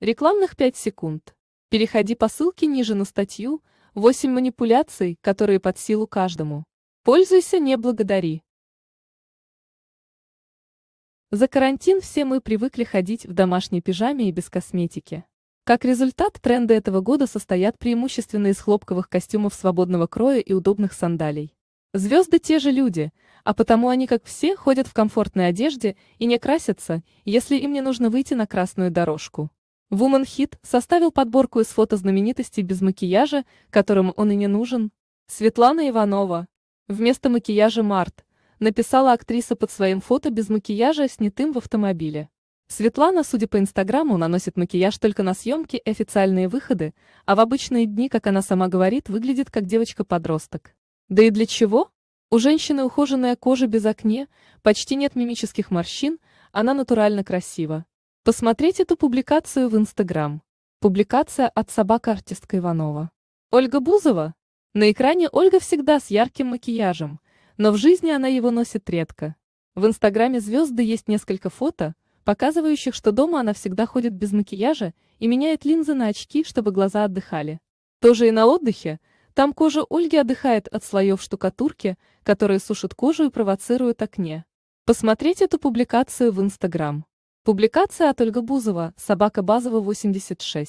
Рекламных 5 секунд. Переходи по ссылке ниже на статью «8 манипуляций, которые под силу каждому». Пользуйся, не благодари. За карантин все мы привыкли ходить в домашней пижаме и без косметики. Как результат, тренды этого года состоят преимущественно из хлопковых костюмов свободного кроя и удобных сандалий. Звезды те же люди, а потому они, как все, ходят в комфортной одежде и не красятся, если им не нужно выйти на красную дорожку. Woman Hit составил подборку из фото знаменитостей без макияжа, которым он и не нужен. Светлана Иванова. Вместо макияжа Март написала актриса под своим фото без макияжа, снятым в автомобиле. Светлана, судя по Инстаграму, наносит макияж только на съемки и официальные выходы, а в обычные дни, как она сама говорит, выглядит как девочка-подросток. Да и для чего? У женщины ухоженная кожа без окне, почти нет мимических морщин, она натурально красива. Посмотреть эту публикацию в Инстаграм. Публикация от собака-артистка Иванова. Ольга Бузова? На экране Ольга всегда с ярким макияжем, но в жизни она его носит редко. В Инстаграме звезды есть несколько фото, показывающих, что дома она всегда ходит без макияжа и меняет линзы на очки, чтобы глаза отдыхали. Тоже и на отдыхе. Там кожа Ольги отдыхает от слоев штукатурки, которые сушат кожу и провоцируют акне. Посмотреть эту публикацию в Инстаграм. Публикация от Ольга Бузова «Собака Базова 86».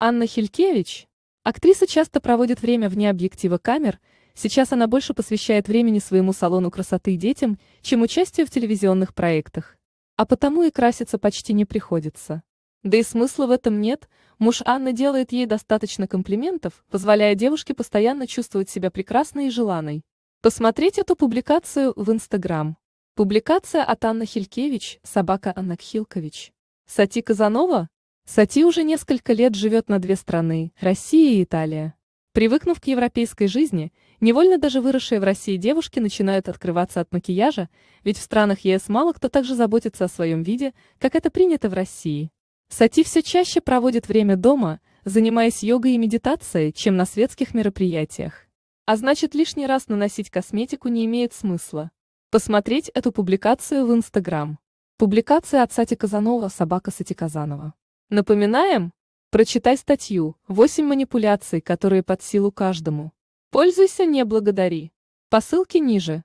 Анна Хилькевич. Актриса часто проводит время вне объектива камер, сейчас она больше посвящает времени своему салону красоты и детям, чем участию в телевизионных проектах. А потому и краситься почти не приходится. Да и смысла в этом нет, муж Анны делает ей достаточно комплиментов, позволяя девушке постоянно чувствовать себя прекрасной и желанной. Посмотреть эту публикацию в Инстаграм. Публикация от Анна Хилькевич, собака Анна Хилькович". Сати Казанова? Сати уже несколько лет живет на две страны, Россия и Италия. Привыкнув к европейской жизни, невольно даже выросшие в России девушки начинают открываться от макияжа, ведь в странах ЕС мало кто также заботится о своем виде, как это принято в России. Сати все чаще проводит время дома, занимаясь йогой и медитацией, чем на светских мероприятиях. А значит, лишний раз наносить косметику не имеет смысла посмотреть эту публикацию в Инстаграм. Публикация от Сати Казанова «Собака Сати Казанова». Напоминаем? Прочитай статью «8 манипуляций, которые под силу каждому». Пользуйся, не благодари. По ссылке ниже.